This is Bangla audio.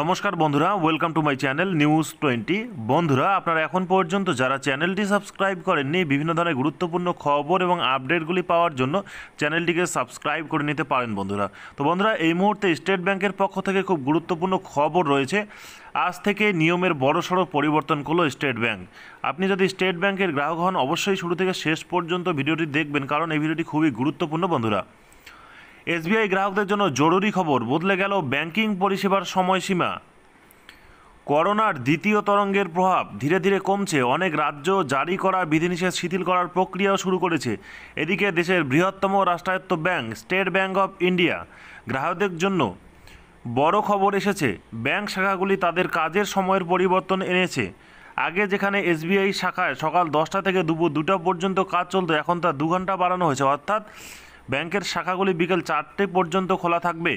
নমস্কার বন্ধুরা welcome to my channel news twenty বন্ধুরা আপনারা এখন পর্যন্ত যারা চ্যানেলটি সাবস্ক্রাইব করেননি বিভিন্ন ধরনের গুরুত্বপূর্ণ খবর এবং আপডেটগুলি পাওয়ার জন্য চ্যানেলটিকে সাবস্ক্রাইব করে নিতে পারেন বন্ধুরা তো বন্ধুরা এই মুহূর্তে স্টেট ব্যাংকের পক্ষ থেকে খুব গুরুত্বপূর্ণ খবর রয়েছে আজ থেকে নিয়মের বড়সড় পরিবর্তন করলো স্টেট ব্যাংক আপনি যদি স্টেট ব্যাংকের গ্রাহক হন অবশ্যই শুরু থেকে শেষ পর্যন্ত ভিডিওটি দেখবেন কারণ এই ভিডিওটি খুবই গুরুত্বপূর্ণ বন্ধুরা এসবিআই গ্রাহকদের জন্য জরুরি খবর বদলে গেল ব্যাংকিং পরিষেবার সময়সীমা করোনার দ্বিতীয় তরঙ্গের প্রভাব ধীরে ধীরে কমছে অনেক রাজ্য জারি করা বিধিনিষেধ শিথিল করার প্রক্রিয়াও শুরু করেছে এদিকে দেশের বৃহত্তম রাষ্ট্রায়ত্ত bank State Bank of India গ্রাহকদের জন্য বড় খবর এসেছে ব্যাংক শাখাগুলি তাদের কাজের সময়ের পরিবর্তন এনেছে আগে যেখানে এসবিআই শাখায় সকাল দশটা থেকে দুপুর দুটা পর্যন্ত কাজ চলতো এখন তা দু ঘন্টা বাড়ানো হয়েছে অর্থাৎ ব্যাংকের শাখাগুলি বিকেল চারটে পর্যন্ত খোলা থাকবে